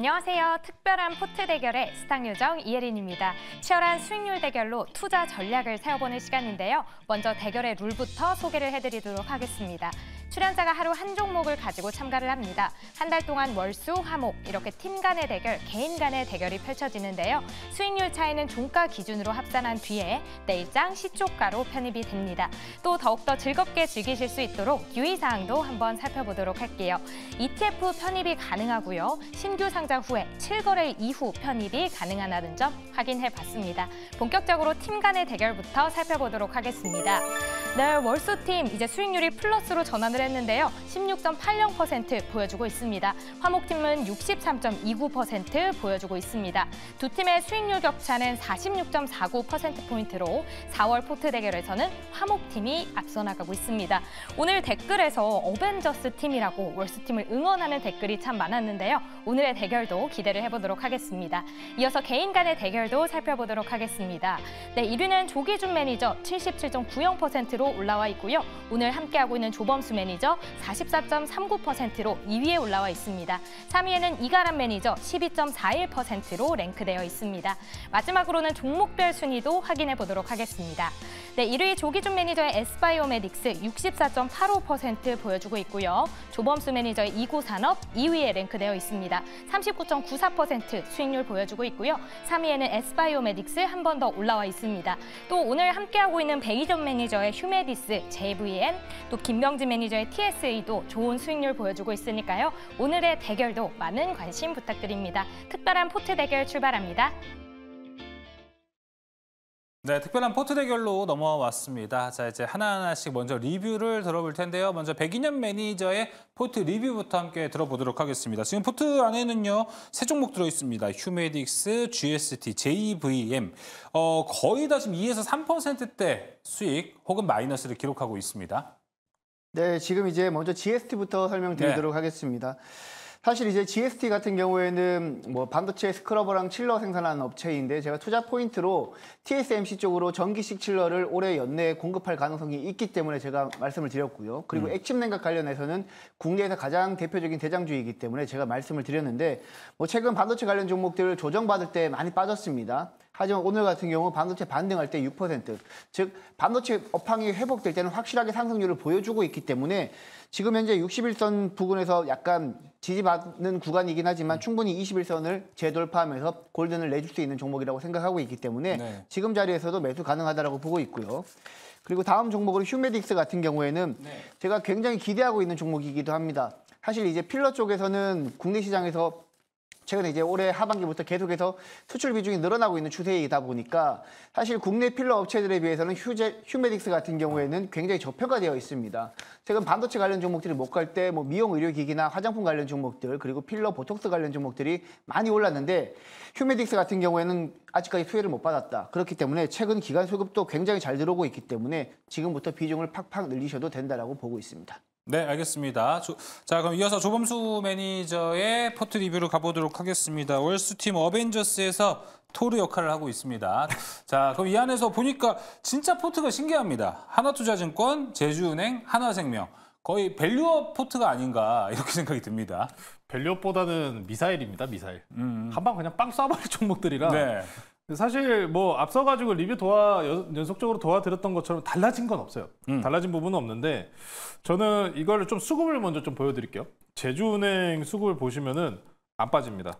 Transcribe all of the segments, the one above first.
안녕하세요. 특별한 포트 대결의 스탁 요정 이혜린입니다. 치열한 수익률 대결로 투자 전략을 세워보는 시간인데요. 먼저 대결의 룰부터 소개를 해드리도록 하겠습니다. 출연자가 하루 한 종목을 가지고 참가를 합니다. 한 달 동안 월수, 화목 이렇게 팀 간의 대결, 개인 간의 대결이 펼쳐지는데요. 수익률 차이는 종가 기준으로 합산한 뒤에 내일장 시초가로 편입이 됩니다. 또 더욱더 즐겁게 즐기실 수 있도록 유의사항도 한번 살펴보도록 할게요. ETF 편입이 가능하고요. 신규 상장 후에 7거래 이후 편입이 가능하다는 점 확인해봤습니다. 본격적으로 팀 간의 대결부터 살펴보도록 하겠습니다. 네, 월수팀 이제 수익률이 플러스로 전환을 했는데요. 16.80% 보여주고 있습니다. 화목팀은 63.29% 보여주고 있습니다. 두 팀의 수익률 격차는 46.49%포인트로 4월 포트 대결에서는 화목팀이 앞서 나가고 있습니다. 오늘 댓글에서 어벤져스 팀이라고 월수팀을 응원하는 댓글이 참 많았는데요. 오늘의 대결도 기대를 해보도록 하겠습니다. 이어서 개인 간의 대결도 살펴보도록 하겠습니다. 네, 1위는 조기준 매니저 77.90%로 3로 올라와 있고요. 오늘 함께하고 있는 조범수 매니저 44.39%로 2위에 올라와 있습니다. 3위에는 이가람 매니저 12.41%로 랭크되어 있습니다. 마지막으로는 종목별 순위도 확인해 보도록 하겠습니다. 네, 1위 조기준 매니저의 s 바이오메딕스64.85% 보여주고 있고요. 조범수 매니저의 이구산업 2위에 랭크되어 있습니다. 39.94% 수익률 보여주고 있고요. 3위에는 s 바이오메딕스한 번 더 올라와 있습니다. 또 오늘 함께하고 있는 백이전 매니저의 휴 휴메디스, JVN, 또김명지 매니저의 TSE도 좋은 수익률 보여주고 있으니까요. 오늘의 대결도 많은 관심 부탁드립니다. 특별한 포트 대결 출발합니다. 네, 특별한 포트 대결로 넘어와 왔습니다. 자, 이제 하나하나씩 먼저 리뷰를 들어볼 텐데요. 먼저 백인년 매니저의 포트 리뷰부터 함께 들어보도록 하겠습니다. 지금 포트 안에는요, 세 종목 들어있습니다. 휴메딕스, GST, JVM. 어, 거의 다 지금 2에서 3%대 수익 혹은 마이너스를 기록하고 있습니다. 네, 지금 이제 먼저 GST부터 설명드리도록 네. 하겠습니다. 사실 이제 GST 같은 경우에는 뭐 반도체 스크러버랑 칠러 생산하는 업체인데 제가 투자 포인트로 TSMC 쪽으로 전기식 칠러를 올해 연내에 공급할 가능성이 있기 때문에 제가 말씀을 드렸고요. 그리고 음. 액침 냉각 관련해서는 국내에서 가장 대표적인 대장주이기 때문에 제가 말씀을 드렸는데 뭐 최근 반도체 관련 종목들 을 조정받을 때 많이 빠졌습니다. 하지만 오늘 같은 경우 반도체 반등할 때 6%, 즉 반도체 업황이 회복될 때는 확실하게 상승률을 보여주고 있기 때문에 지금 현재 61선 부근에서 약간 지지받는 구간이긴 하지만 음. 충분히 21선을 재돌파하면서 골든을 내줄 수 있는 종목이라고 생각하고 있기 때문에 네. 지금 자리에서도 매수 가능하다고 보고 있고요. 그리고 다음 종목으로 휴메딕스 같은 경우에는 네. 제가 굉장히 기대하고 있는 종목이기도 합니다. 사실 이제 필러 쪽에서는 국내 시장에서 최근에 이제 올해 하반기부터 계속해서 수출 비중이 늘어나고 있는 추세이다 보니까 사실 국내 필러 업체들에 비해서는 휴제, 휴메딕스 같은 경우에는 굉장히 저평가되어 있습니다. 최근 반도체 관련 종목들이 못 갈때뭐 미용 의료기기나 화장품 관련 종목들 그리고 필러 보톡스 관련 종목들이 많이 올랐는데 휴메딕스 같은 경우에는 아직까지 수혜를 못 받았다. 그렇기 때문에 최근 기간 수급도 굉장히 잘 들어오고 있기 때문에 지금부터 비중을 팍팍 늘리셔도 된다고 보고 있습니다. 네, 알겠습니다. 조, 자, 그럼 이어서 조범수 매니저의 포트 리뷰로 가보도록 하겠습니다. 월수팀 어벤져스에서 토르 역할을 하고 있습니다. 자, 그럼 이 안에서 보니까 진짜 포트가 신기합니다. 하나투자증권, 제주은행, 하나생명. 거의 밸류업 포트가 아닌가 이렇게 생각이 듭니다. 밸류업보다는 미사일입니다, 미사일. 음. 한 방 그냥 빵 쏴버릴 종목들이라 네. 사실 뭐 앞서 가지고 리뷰 도와 연속적으로 도와드렸던 것처럼 달라진 건 없어요. 음. 달라진 부분은 없는데 저는 이걸 좀 수급을 먼저 좀 보여드릴게요. 제주은행 수급을 보시면은 안 빠집니다.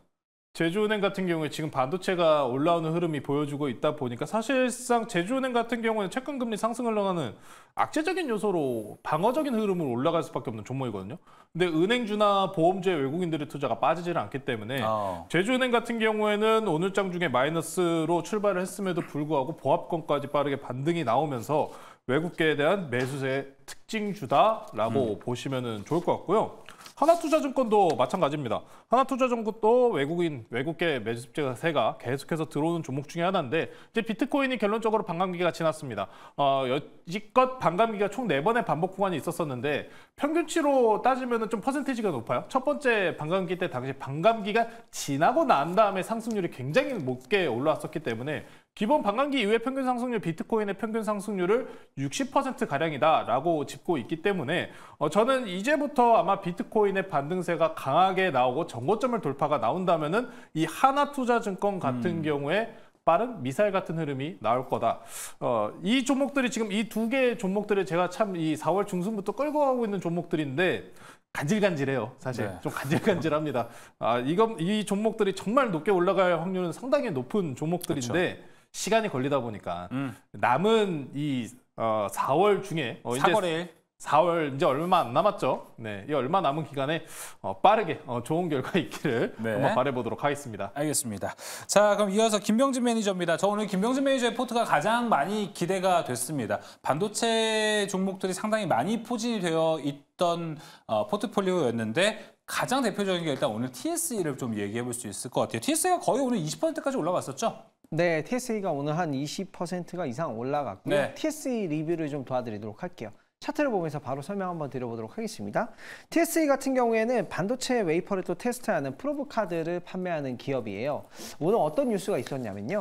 제주은행 같은 경우에 지금 반도체가 올라오는 흐름이 보여주고 있다 보니까 사실상 제주은행 같은 경우는 채권금리 상승을 나가는 악재적인 요소로 방어적인 흐름으로 올라갈 수밖에 없는 종목이거든요. 근데 은행주나 보험주의 외국인들의 투자가 빠지질 않기 때문에 어. 제주은행 같은 경우에는 오늘 장 중에 마이너스로 출발을 했음에도 불구하고 보합권까지 빠르게 반등이 나오면서 외국계에 대한 매수세 특징주다라고 음. 보시면 좋을 것 같고요. 하나투자증권도 마찬가지입니다. 하나투자증권도 외국인 외국계 매집세가 계속해서 들어오는 종목 중에 하나인데 이제 비트코인이 결론적으로 반감기가 지났습니다. 어, 여지껏 반감기가 총4 번의 반복 구간이 있었었는데 평균치로 따지면 좀 퍼센테이지가 높아요. 첫 번째 반감기 때 당시 반감기가 지나고 난 다음에 상승률이 굉장히 높게 올라왔었기 때문에 기본 반감기 이후의 평균 상승률, 비트코인의 평균 상승률을 60%가량이다라고 짚고 있기 때문에 어, 저는 이제부터 아마 비트코인의 반등세가 강하게 나오고 전고점을 돌파가 나온다면 은이 하나투자증권 같은 음. 경우에 빠른 미사일 같은 흐름이 나올 거다. 어, 이 종목들이 지금 이 두 개의 종목들을 제가 참 이 4월 중순부터 끌고 가고 있는 종목들인데 간질간질해요. 사실 네. 좀 간질간질합니다. 아, 이건 이 종목들이 정말 높게 올라갈 확률은 상당히 높은 종목들인데 그렇죠. 시간이 걸리다 보니까 음. 남은 이 어, 4월 중에 어, 이제 4월에 4월 이제 얼마 안 남았죠. 네, 이 얼마 남은 기간에 어, 빠르게 어, 좋은 결과 있기를 네. 한번 바래보도록 하겠습니다. 알겠습니다. 자, 그럼 이어서 김병진 매니저입니다. 저 오늘 김병진 매니저의 포트가 가장 많이 기대가 됐습니다. 반도체 종목들이 상당히 많이 포진이 되어 있던 어, 포트폴리오였는데 가장 대표적인 게 일단 오늘 TSE를 좀 얘기해 볼 수 있을 것 같아요. TSE가 거의 오늘 20%까지 올라갔었죠? 네, TSE가 오늘 한 20%가 이상 올라갔고요. 네. TSE 리뷰를 좀 도와드리도록 할게요. 차트를 보면서 바로 설명 한번 드려보도록 하겠습니다. TSE 같은 경우에는 반도체 웨이퍼를 또 테스트하는 프로브 카드를 판매하는 기업이에요. 오늘 어떤 뉴스가 있었냐면요.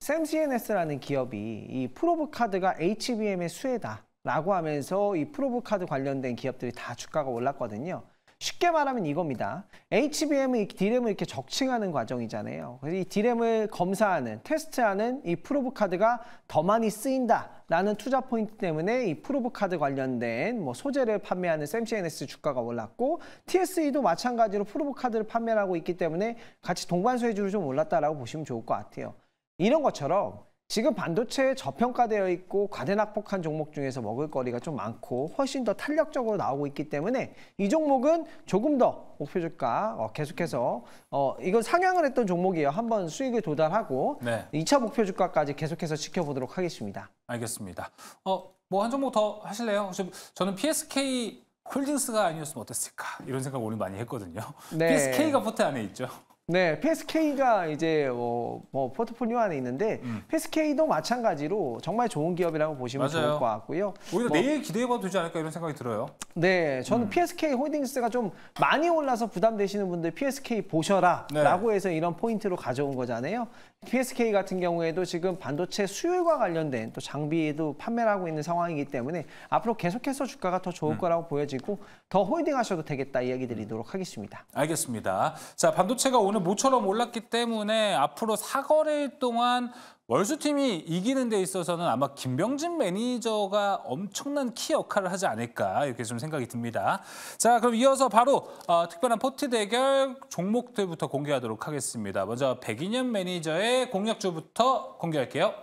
샘CNS라는 기업이 이 프로브 카드가 HBM의 수혜다 라고 하면서 이 프로브 카드 관련된 기업들이 다 주가가 올랐거든요. 쉽게 말하면 이겁니다. h b m 이 D램을 이렇게 적칭하는 과정이잖아요. 그래서 이 D램을 검사하는, 테스트하는 이 프로브 카드가 더 많이 쓰인다라는 투자 포인트 때문에 이 프로브 카드 관련된 뭐 소재를 판매하는 샘CNS 주가가 올랐고 TSE도 마찬가지로 프로브 카드를 판매하고 있기 때문에 같이 동반 소해주로 좀 올랐다라고 보시면 좋을 것 같아요. 이런 것처럼 지금 반도체 저평가되어 있고 과대낙폭한 종목 중에서 먹을거리가 좀 많고 훨씬 더 탄력적으로 나오고 있기 때문에 이 종목은 조금 더 목표 주가 어, 계속해서 어, 이건 상향을 했던 종목이에요. 한번 수익을 도달하고 네. 2차 목표 주가까지 계속해서 지켜보도록 하겠습니다. 알겠습니다. 어, 뭐 한 종목 더 하실래요? 저는 PSK 홀딩스가 아니었으면 어땠을까 이런 생각 오늘 많이 했거든요. 네. PSK가 포트 안에 있죠. 네, PSK가 이제 어, 뭐 포트폴리오 안에 있는데 음. PSK도 마찬가지로 정말 좋은 기업이라고 보시면 맞아요. 좋을 것 같고요. 오히려 뭐, 내일 기대해봐도 되지 않을까 이런 생각이 들어요. 네, 저는 음. PSK 홀딩스가 좀 많이 올라서 부담되시는 분들 PSK 보셔라라고 네. 해서 이런 포인트로 가져온 거잖아요. PSK 같은 경우에도 지금 반도체 수율과 관련된 또 장비도 판매를 하고 있는 상황이기 때문에 앞으로 계속해서 주가가 더 좋을 음. 거라고 보여지고 더 홀딩하셔도 되겠다 이야기 드리도록 음. 하겠습니다. 알겠습니다. 자, 반도체가 오늘 오늘 그 모처럼 올랐기 때문에 앞으로 4거래일 동안 월수팀이 이기는 데 있어서는 아마 김병진 매니저가 엄청난 키 역할을 하지 않을까 이렇게 좀 생각이 듭니다. 자 그럼 이어서 바로 어, 특별한 포트 대결 종목들부터 공개하도록 하겠습니다. 먼저 백인현 매니저의 공략주부터 공개할게요.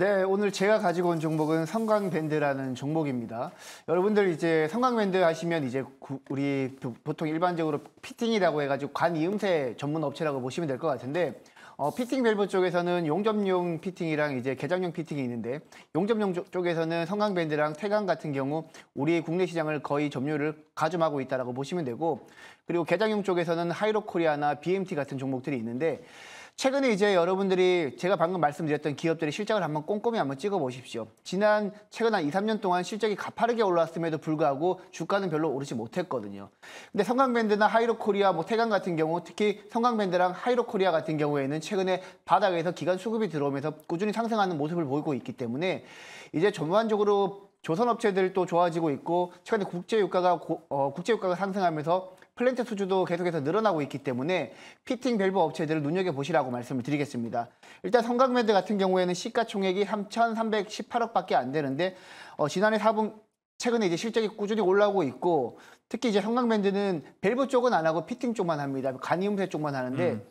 네, 오늘 제가 가지고 온 종목은 성광밴드라는 종목입니다. 여러분들 이제 성광밴드 하시면 이제 구, 우리 보통 일반적으로 피팅이라고 해가지고 관이음새 전문 업체라고 보시면 될 것 같은데 어, 피팅 밸브 쪽에서는 용접용 피팅이랑 이제 개장용 피팅이 있는데 용접용 쪽에서는 성광밴드랑 태강 같은 경우 우리 국내 시장을 거의 점유를 가점하고 있다라고 보시면 되고 그리고 개장용 쪽에서는 하이로코리아나 BMT 같은 종목들이 있는데 최근에 이제 여러분들이 제가 방금 말씀드렸던 기업들의 실적을 한번 꼼꼼히 한번 찍어 보십시오. 지난 최근 한 2, 3년 동안 실적이 가파르게 올라왔음에도 불구하고 주가는 별로 오르지 못했거든요. 근데 성강밴드나 하이로코리아, 뭐 태강 같은 경우 특히 성강밴드랑 하이로코리아 같은 경우에는 최근에 바닥에서 기간 수급이 들어오면서 꾸준히 상승하는 모습을 보이고 있기 때문에 이제 전반적으로 조선업체들도 좋아지고 있고 최근에 국제유가가 어, 국제유가가 상승하면서 플랜트 수주도 계속해서 늘어나고 있기 때문에 피팅 밸브 업체들을 눈여겨보시라고 말씀을 드리겠습니다. 일단 성강매드 같은 경우에는 시가총액이 3,318억밖에 안 되는데 어, 지난해 4분 최근에 이제 실적이 꾸준히 올라오고 있고 특히 이제 성강밴드는 밸브 쪽은 안 하고 피팅 쪽만 합니다. 간이음새 쪽만 하는데 음.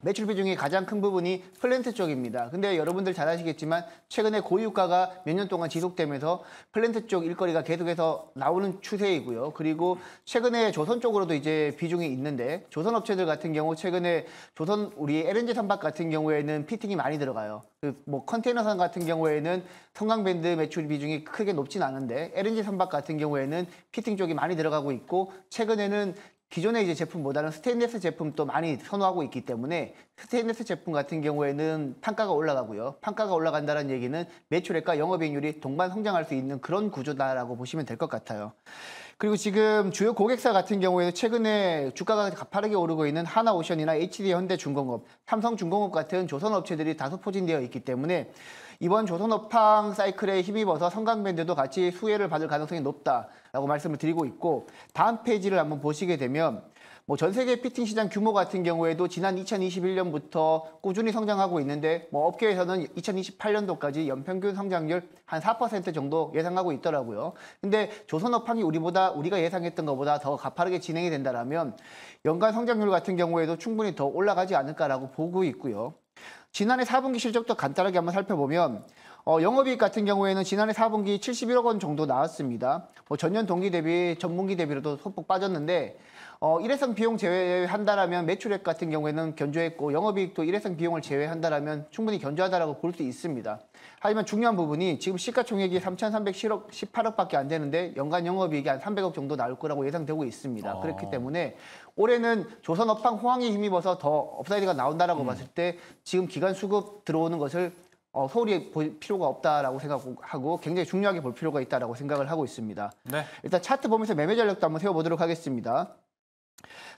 매출 비중이 가장 큰 부분이 플랜트 쪽입니다. 근데 여러분들 잘 아시겠지만 최근에 고유가가 몇 년 동안 지속되면서 플랜트 쪽 일거리가 계속해서 나오는 추세이고요. 그리고 최근에 조선 쪽으로도 이제 비중이 있는데 조선 업체들 같은 경우 최근에 조선 우리 LNG 선박 같은 경우에는 피팅이 많이 들어가요. 그 뭐 컨테이너선 같은 경우에는 성강밴드 매출 비중이 크게 높진 않은데 LNG 선박 같은 경우에는 피팅 쪽이 많이 들어가고 있고 최근에는 기존의 이제 제품보다는 스테인레스 제품도 많이 선호하고 있기 때문에 스테인레스 제품 같은 경우에는 판가가 올라가고요. 판가가 올라간다는 얘기는 매출액과 영업이익률이 동반 성장할 수 있는 그런 구조다라고 보시면 될 것 같아요. 그리고 지금 주요 고객사 같은 경우에는 최근에 주가가 가파르게 오르고 있는 하나오션이나 HD 현대중공업, 삼성중공업 같은 조선업체들이 다소 포진되어 있기 때문에 이번 조선업황 사이클에 힘입어서 성강밴드도 같이 수혜를 받을 가능성이 높다라고 말씀을 드리고 있고 다음 페이지를 한번 보시게 되면 뭐 전 세계 피팅 시장 규모 같은 경우에도 지난 2021년부터 꾸준히 성장하고 있는데 뭐 업계에서는 2028년도까지 연평균 성장률 한 4% 정도 예상하고 있더라고요. 근데 조선업황이 우리보다 우리가 예상했던 것보다 더 가파르게 진행이 된다라면 연간 성장률 같은 경우에도 충분히 더 올라가지 않을까라고 보고 있고요. 지난해 4분기 실적도 간단하게 한번 살펴보면 어, 영업이익 같은 경우에는 지난해 4분기 71억 원 정도 나왔습니다. 뭐 전년 동기 대비 전분기 대비로도 소폭 빠졌는데 어, 일회성 비용 제외한다라면 매출액 같은 경우에는 견조했고 영업이익도 일회성 비용을 제외한다라면 충분히 견조하다라고 볼 수 있습니다. 하지만 중요한 부분이 지금 시가총액이 3,310억 18억밖에 안 되는데 연간 영업이익이 한 300억 정도 나올 거라고 예상되고 있습니다. 아. 그렇기 때문에 올해는 조선 업황 호황에 힘입어서 더 업사이드가 나온다라고 음. 봤을 때 지금 기간 수급 들어오는 것을 어, 소홀히 볼 필요가 없다라고 생각하고 굉장히 중요하게 볼 필요가 있다라고 생각을 하고 있습니다. 네. 일단 차트 보면서 매매 전략도 한번 세워보도록 하겠습니다.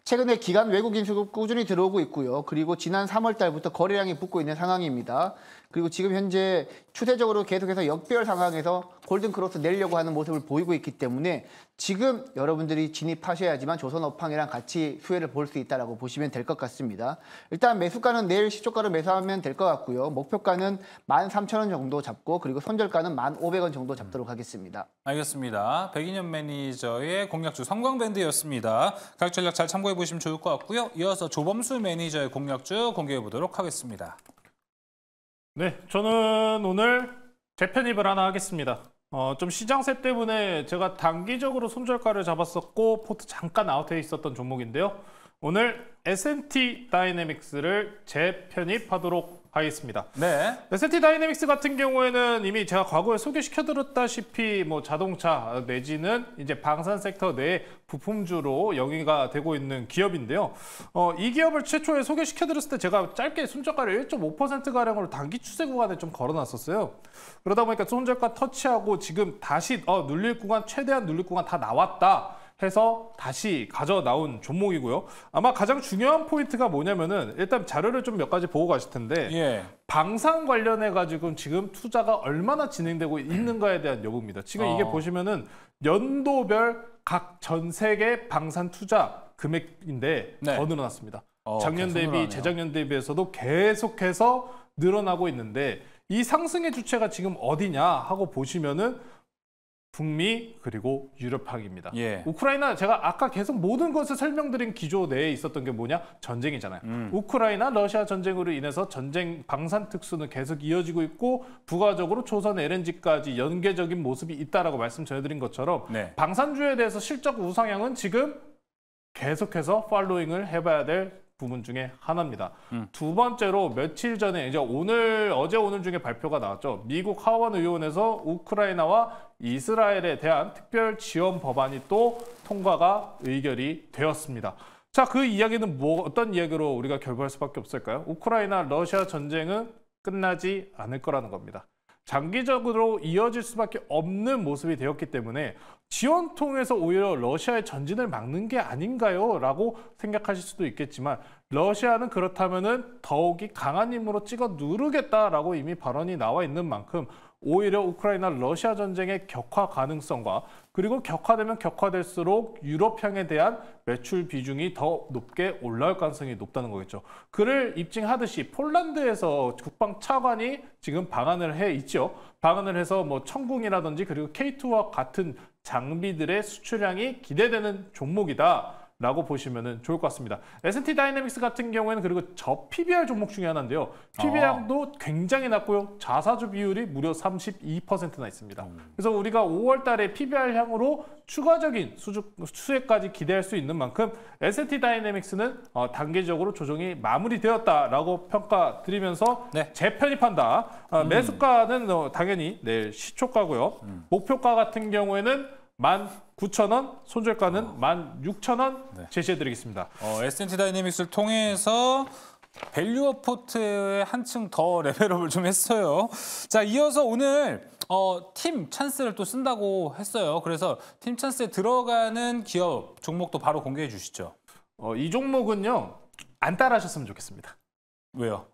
최근에 기간 외국 인수급 꾸준히 들어오고 있고요. 그리고 지난 3월 달부터 거래량이 붙고 있는 상황입니다. 그리고 지금 현재 추세적으로 계속해서 역별 상황에서 골든크로스 내려고 하는 모습을 보이고 있기 때문에 지금 여러분들이 진입하셔야지만 조선업황이랑 같이 수혜를 볼 수 있다고 라 보시면 될 것 같습니다. 일단 매수가는 내일 시초가로 매수하면 될 것 같고요. 목표가는 13,000원 정도 잡고 그리고 손절가는 1,500원 정도 잡도록 하겠습니다. 알겠습니다. 백인현 매니저의 공략주 성광밴드였습니다. 가격 전략 잘 참고해 보시면 좋을 것 같고요. 이어서 조범수 매니저의 공략주 공개해 보도록 하겠습니다. 네, 저는 오늘 재편입을 하나 하겠습니다. 어, 좀 시장세 때문에 제가 단기적으로 손절가를 잡았었고 포트 잠깐 아웃해 있었던 종목인데요. 오늘 S&T 다이내믹스를 재편입하도록 하겠습니다. 네. ST 네, 다이내믹스 같은 경우에는 이미 제가 과거에 소개시켜드렸다시피 뭐 자동차 내지는 이제 방산 섹터 내 부품주로 영위가 되고 있는 기업인데요. 어, 이 기업을 최초에 소개시켜드렸을 때 제가 짧게 순저가를 1.5%가량으로 단기 추세 구간에 좀 걸어놨었어요. 그러다 보니까 순절가 터치하고 지금 다시 어, 눌릴 구간 최대한 눌릴 구간 다 나왔다. 해서 다시 가져 나온 종목이고요. 아마 가장 중요한 포인트가 뭐냐면은 일단 자료를 좀 몇 가지 보고 가실 텐데 예. 방산 관련해 가지고 지금 투자가 얼마나 진행되고 있는가에 대한 여부입니다. 지금 어. 이게 보시면은 연도별 각 전 세계 방산 투자 금액인데 네. 더 늘어났습니다. 어, 작년 대비 늘어나네요. 재작년 대비해서도 계속해서 늘어나고 있는데 이 상승의 주체가 지금 어디냐 하고 보시면은 북미 그리고 유럽학입니다. 예. 우크라이나 제가 아까 계속 모든 것을 설명드린 기조 내에 있었던 게 뭐냐 전쟁이잖아요. 음. 우크라이나 러시아 전쟁으로 인해서 전쟁 방산 특수는 계속 이어지고 있고 부가적으로 조선 LNG까지 연계적인 모습이 있다라고 말씀 전해드린 것처럼 네. 방산주에 대해서 실적 우상향은 지금 계속해서 팔로잉을 해봐야 될 부분 중에 하나입니다. 음. 두 번째로 며칠 전에 이제 오늘 어제 오늘 중에 발표가 나왔죠. 미국 하원 의원에서 우크라이나와 이스라엘에 대한 특별 지원 법안이 또 통과가 의결이 되었습니다. 자, 그 이야기는 뭐 어떤 이야기로 우리가 결부할 수밖에 없을까요? 우크라이나 러시아 전쟁은 끝나지 않을 거라는 겁니다. 장기적으로 이어질 수밖에 없는 모습이 되었기 때문에 지원 통해서 오히려 러시아의 전진을 막는 게 아닌가요? 라고 생각하실 수도 있겠지만 러시아는 그렇다면 더욱이 강한 힘으로 찍어 누르겠다라고 이미 발언이 나와 있는 만큼 오히려 우크라이나 러시아 전쟁의 격화 가능성과 그리고 격화되면 격화될수록 유럽향에 대한 매출 비중이 더 높게 올라올 가능성이 높다는 거겠죠. 그를 입증하듯이 폴란드에서 국방 차관이 지금 방안을 해 있죠. 방안을 해서 뭐 천궁이라든지 그리고 K2와 같은 장비들의 수출량이 기대되는 종목이다. 라고 보시면 좋을 것 같습니다. S&T 다이내믹스 같은 경우에는 그리고 저 PBR 종목 중에 하나인데요. PBR도 아. 굉장히 낮고요. 자사주 비율이 무려 32%나 있습니다. 음. 그래서 우리가 5월 달에 PBR 향으로 추가적인 수주, 수혜까지 기대할 수 있는 만큼 S&T 다이내믹스는 어, 단계적으로 조정이 마무리되었다라고 평가드리면서 네. 재편입한다. 어, 음. 매수가는 어, 당연히 내일 시초가고요. 음. 목표가 같은 경우에는 19,000원, 손절가는 16,000원 어. 네. 제시해드리겠습니다. 어, S&T 다이내믹스를 통해서 밸류업 포트에 한층 더 레벨업을 좀 했어요. 자, 이어서 오늘 어, 팀 찬스를 또 쓴다고 했어요. 그래서 팀 찬스에 들어가는 기업 종목도 바로 공개해 주시죠. 어, 이 종목은요. 안 따라하셨으면 좋겠습니다. 왜요?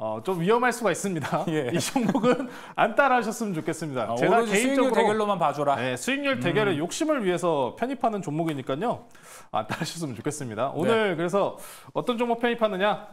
어, 좀 위험할 수가 있습니다. 예. 이 종목은 안 따라하셨으면 좋겠습니다. 아, 제가 개인적으로 수익률 대결로만 봐줘라. 네, 수익률 대결의 음. 욕심을 위해서 편입하는 종목이니까요. 안 따라하셨으면 좋겠습니다. 네. 오늘 네. 그래서 어떤 종목 편입하느냐?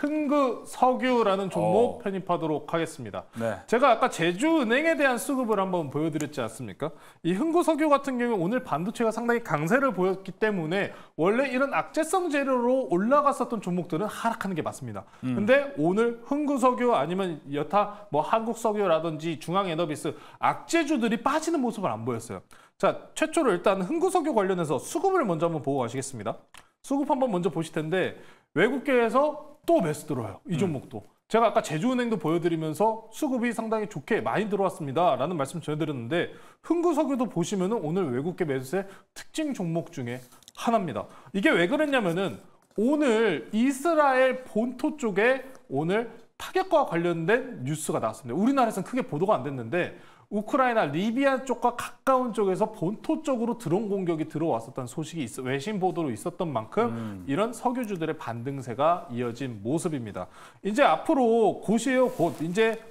흥그 석유라는 종목 어. 편입하도록 하겠습니다. 네. 제가 아까 제주은행에 대한 수급을 한번 보여드렸지 않습니까? 이 흥구 석유 같은 경우 오늘 반도체가 상당히 강세를 보였기 때문에 원래 이런 악재성 재료로 올라갔었던 종목들은 하락하는 게 맞습니다. 음. 근데 오늘 흥구 석유 아니면 여타 뭐 한국 석유라든지 중앙에너비스 악재주들이 빠지는 모습을 안 보였어요. 자, 최초로 일단 흥구 석유 관련해서 수급을 먼저 한번 보고 가시겠습니다. 수급 한번 먼저 보실 텐데 외국계에서 또 매수 들어요. 이 음. 종목도. 음. 제가 아까 제주은행도 보여드리면서 수급이 상당히 좋게 많이 들어왔습니다. 라는 말씀 전해드렸는데 흥구석유도 보시면 오늘 외국계 매수세 특징 종목 중에 하나입니다. 이게 왜 그랬냐면은 오늘 이스라엘 본토 쪽에 오늘 타격과 관련된 뉴스가 나왔습니다. 우리나라에서는 크게 보도가 안 됐는데 우크라이나 리비아 쪽과 가까운 쪽에서 본토 쪽으로 드론 공격이 들어왔었던 소식이 있, 어 외신 보도로 있었던 만큼 음. 이런 석유주들의 반등세가 이어진 모습입니다. 이제 앞으로 곧이에요, 곧. 이제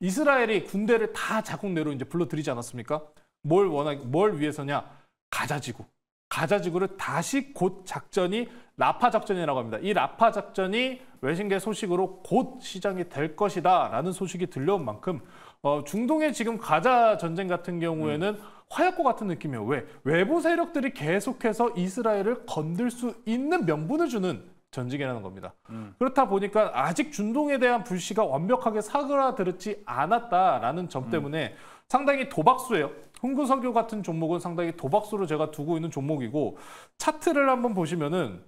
이스라엘이 군대를 다 자국 내로 이제 불러들이지 않았습니까? 뭘 원하기, 뭘 위해서냐? 가자지구. 가자지구를 다시 곧 작전이 라파 작전이라고 합니다. 이 라파 작전이 외신계 소식으로 곧 시작이 될 것이다라는 소식이 들려온 만큼 어, 중동의 지금 가자 전쟁 같은 경우에는 음. 화약고 같은 느낌이에요. 왜? 외부 세력들이 계속해서 이스라엘을 건들 수 있는 명분을 주는 전직이라는 겁니다. 음. 그렇다 보니까 아직 중동에 대한 불씨가 완벽하게 사그라들었지 않았다라는 점 음. 때문에 음. 상당히 도박수예요. 흥구석유 같은 종목은 상당히 도박수로 제가 두고 있는 종목이고 차트를 한번 보시면은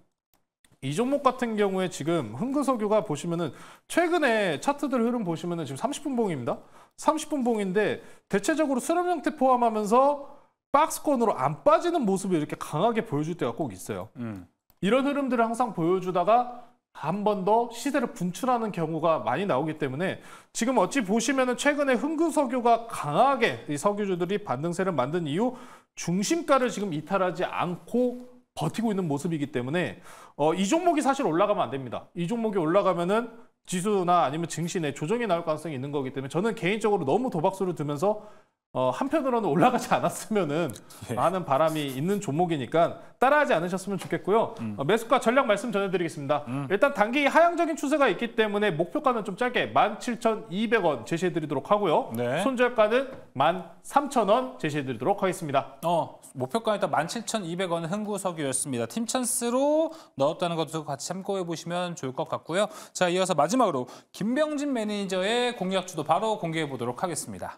이 종목 같은 경우에 지금 흥구석유가 보시면은 최근에 차트들 흐름 보시면은 지금 30분 봉입니다. 30분 봉인데 대체적으로 수렴 형태 포함하면서 박스권으로 안 빠지는 모습을 이렇게 강하게 보여줄 때가 꼭 있어요. 음. 이런 흐름들을 항상 보여주다가 한 번 더 시세를 분출하는 경우가 많이 나오기 때문에 지금 어찌 보시면 최근에 흥국석유가 강하게 이 석유주들이 반등세를 만든 이후 중심가를 지금 이탈하지 않고 버티고 있는 모습이기 때문에 어, 이 종목이 사실 올라가면 안 됩니다. 이 종목이 올라가면은 지수나 아니면 증시내 조정이 나올 가능성이 있는 거기 때문에 저는 개인적으로 너무 도박수를 두면서 어, 한편으로는 올라가지 않았으면은 예. 많은 바람이 있는 종목이니까 따라하지 않으셨으면 좋겠고요. 음. 어, 매수과 전략 말씀 전해드리겠습니다. 음. 일단 단기 하향적인 추세가 있기 때문에 목표가는 좀 짧게 17,200원 제시해드리도록 하고요. 네. 손절가는 13,000원 제시해드리도록 하겠습니다. 어, 목표가 일단 17,200원 흥구석이었습니다팀 찬스로 넣었다는 것도 같이 참고해보시면 좋을 것 같고요. 자, 이어서 마지막으로 김병진 매니저의 공략주도 바로 공개해보도록 하겠습니다.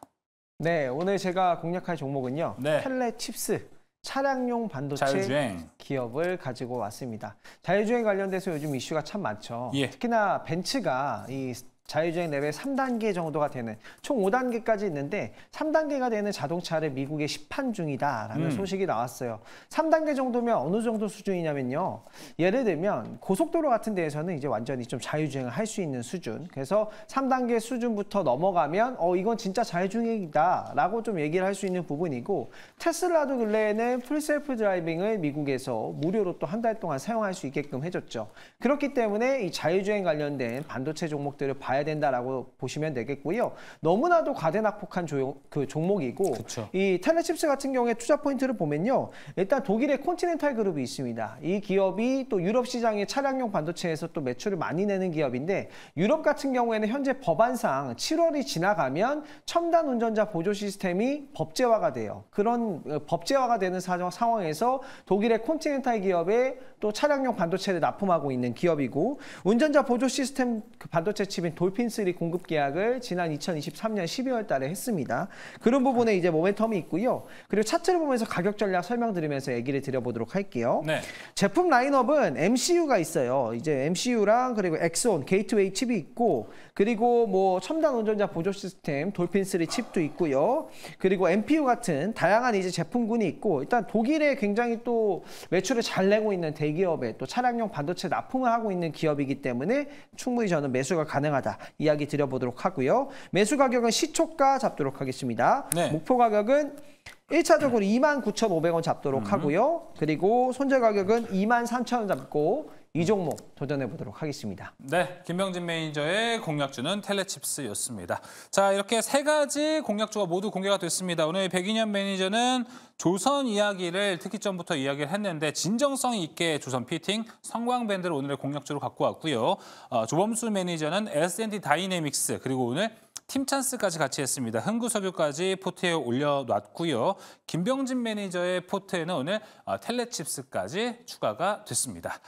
네, 오늘 제가 공략할 종목은요. 네. 텔레 칩스 차량용 반도체 자율주행. 기업을 가지고 왔습니다. 자율주행 관련돼서 요즘 이슈가 참 많죠. 예. 특히나 벤츠가 이 자율주행 레벨 3단계 정도가 되는 총 5단계까지 있는데 3단계가 되는 자동차를 미국에 시판 중이다라는 음. 소식이 나왔어요. 3단계 정도면 어느 정도 수준이냐면요. 예를 들면 고속도로 같은 데에서는 이제 완전히 좀 자율주행을 할 수 있는 수준. 그래서 3단계 수준부터 넘어가면 어 이건 진짜 자율주행이다라고 좀 얘기를 할 수 있는 부분이고 테슬라도 근래에는 풀셀프 드라이빙을 미국에서 무료로 또 한 달 동안 사용할 수 있게끔 해줬죠. 그렇기 때문에 이 자율주행 관련된 반도체 종목들을 봐야 봐야 된다라고 보시면 되겠고요. 너무나도 과대낙폭한 조, 그 종목이고 그쵸. 이 텔레칩스 같은 경우에 투자 포인트를 보면요. 일단 독일의 콘티넨탈 그룹이 있습니다. 이 기업이 또 유럽 시장의 차량용 반도체에서 또 매출을 많이 내는 기업인데 유럽 같은 경우에는 현재 법안상 7월이 지나가면 첨단 운전자 보조 시스템이 법제화가 돼요. 그런 어, 법제화가 되는 사정, 상황에서 독일의 콘티넨탈 기업의 또 차량용 반도체를 납품하고 있는 기업이고 운전자 보조 시스템 그 반도체 칩인 돌핀3 공급 계약을 지난 2023년 12월 달에 했습니다. 그런 부분에 이제 모멘텀이 있고요. 그리고 차트를 보면서 가격 전략 설명드리면서 얘기를 드려보도록 할게요. 네. 제품 라인업은 MCU가 있어요. 이제 MCU랑 그리고 엑소온 게이트웨이 칩이 있고 그리고 뭐 첨단 운전자 보조 시스템 돌핀3 칩도 있고요. 그리고 MPU 같은 다양한 이제 제품군이 있고 일단 독일에 굉장히 또 매출을 잘 내고 있는 데이 대기업에 또 차량용 반도체 납품을 하고 있는 기업이기 때문에 충분히 저는 매수가 가능하다 이야기 드려보도록 하고요. 매수 가격은 시초가 잡도록 하겠습니다. 네. 목표 가격은 1차적으로 29,500원 잡도록 음. 하고요. 그리고 손절 가격은 23,000원 잡고 이 종목 도전해 보도록 하겠습니다. 네, 김병진 매니저의 공략주는 텔레칩스였습니다. 자, 이렇게 세 가지 공략주가 모두 공개가 됐습니다. 오늘 백인현 매니저는 조선 이야기를 특이점부터 이야기를 했는데 진정성 있게 조선 피팅, 성광밴드를 오늘의 공략주로 갖고 왔고요. 어, 조범수 매니저는 S&D 다이내믹스 그리고 오늘 팀 찬스까지 같이 했습니다. 흥구석유까지 포트에 올려놨고요. 김병진 매니저의 포트에는 오늘 어, 텔레칩스까지 추가가 됐습니다.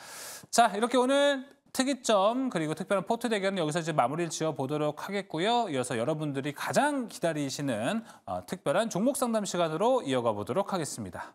자, 이렇게 오늘 특이점 그리고 특별한 포트 대결은 여기서 이제 마무리를 지어보도록 하겠고요. 이어서 여러분들이 가장 기다리시는 어, 특별한 종목 상담 시간으로 이어가 보도록 하겠습니다.